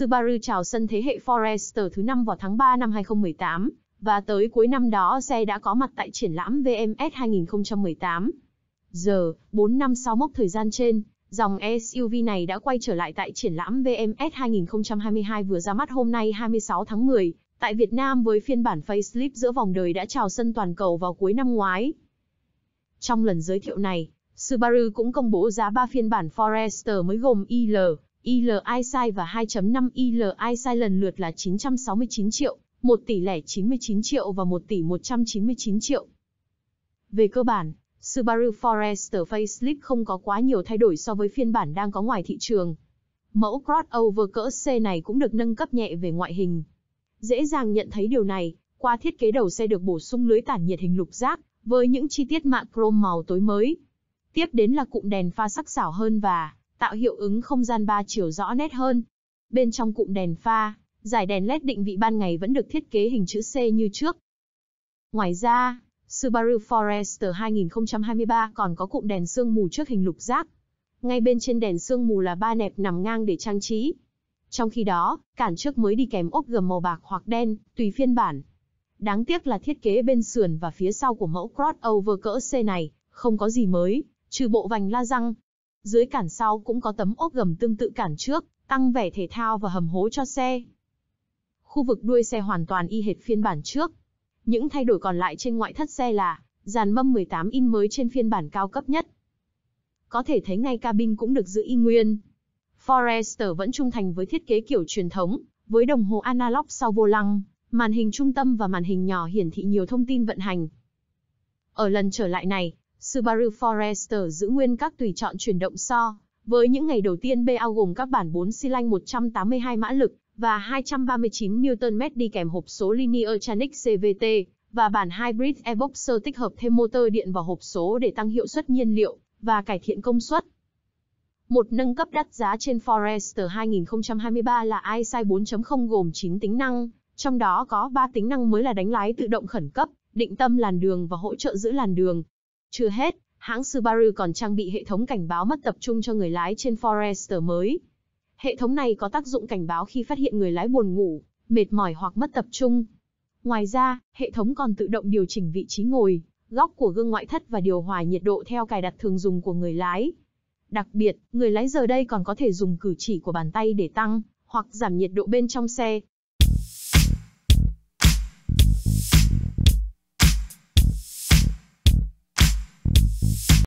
Subaru chào sân thế hệ Forester thứ năm vào tháng 3 năm 2018, và tới cuối năm đó xe đã có mặt tại triển lãm VMS 2018. Giờ, 4 năm sau mốc thời gian trên, dòng SUV này đã quay trở lại tại triển lãm VMS 2022 vừa ra mắt hôm nay 26 tháng 10, tại Việt Nam với phiên bản facelift giữa vòng đời đã chào sân toàn cầu vào cuối năm ngoái. Trong lần giới thiệu này, Subaru cũng công bố giá 3 phiên bản Forester mới gồm IL, ILI size và 2.5 ILI size lần lượt là 969 triệu, 1 tỷ lẻ 99 triệu và 1 tỷ 199 triệu. Về cơ bản, Subaru Forester facelift không có quá nhiều thay đổi so với phiên bản đang có ngoài thị trường. Mẫu crossover cỡ C này cũng được nâng cấp nhẹ về ngoại hình. Dễ dàng nhận thấy điều này, qua thiết kế đầu xe được bổ sung lưới tản nhiệt hình lục giác, với những chi tiết mạ chrome màu tối mới. Tiếp đến là cụm đèn pha sắc sảo hơn và tạo hiệu ứng không gian ba chiều rõ nét hơn. Bên trong cụm đèn pha, giải đèn LED định vị ban ngày vẫn được thiết kế hình chữ C như trước. Ngoài ra, Subaru Forester 2023 còn có cụm đèn sương mù trước hình lục giác. Ngay bên trên đèn sương mù là ba nẹp nằm ngang để trang trí. Trong khi đó, cản trước mới đi kèm ốp gầm màu bạc hoặc đen, tùy phiên bản. Đáng tiếc là thiết kế bên sườn và phía sau của mẫu crossover cỡ C này, không có gì mới, trừ bộ vành la răng, dưới cản sau cũng có tấm ốp gầm tương tự cản trước, tăng vẻ thể thao và hầm hố cho xe. Khu vực đuôi xe hoàn toàn y hệt phiên bản trước. Những thay đổi còn lại trên ngoại thất xe là dàn mâm 18 in mới trên phiên bản cao cấp nhất. Có thể thấy ngay cabin cũng được giữ y nguyên. Forester vẫn trung thành với thiết kế kiểu truyền thống, với đồng hồ analog sau vô lăng, màn hình trung tâm và màn hình nhỏ hiển thị nhiều thông tin vận hành. Ở lần trở lại này, Subaru Forester giữ nguyên các tùy chọn chuyển động so. Với những ngày đầu tiên BAO gồm các bản 4 xi lanh 182 mã lực và 239 Nm đi kèm hộp số Linear Tranic CVT và bản Hybrid e tích hợp thêm motor điện vào hộp số để tăng hiệu suất nhiên liệu và cải thiện công suất. Một nâng cấp đắt giá trên Forester 2023 là iSight 4.0 gồm 9 tính năng, trong đó có 3 tính năng mới là đánh lái tự động khẩn cấp, định tâm làn đường và hỗ trợ giữ làn đường. Chưa hết, hãng Subaru còn trang bị hệ thống cảnh báo mất tập trung cho người lái trên Forester mới. Hệ thống này có tác dụng cảnh báo khi phát hiện người lái buồn ngủ, mệt mỏi hoặc mất tập trung. Ngoài ra, hệ thống còn tự động điều chỉnh vị trí ngồi, góc của gương ngoại thất và điều hòa nhiệt độ theo cài đặt thường dùng của người lái. Đặc biệt, người lái giờ đây còn có thể dùng cử chỉ của bàn tay để tăng hoặc giảm nhiệt độ bên trong xe.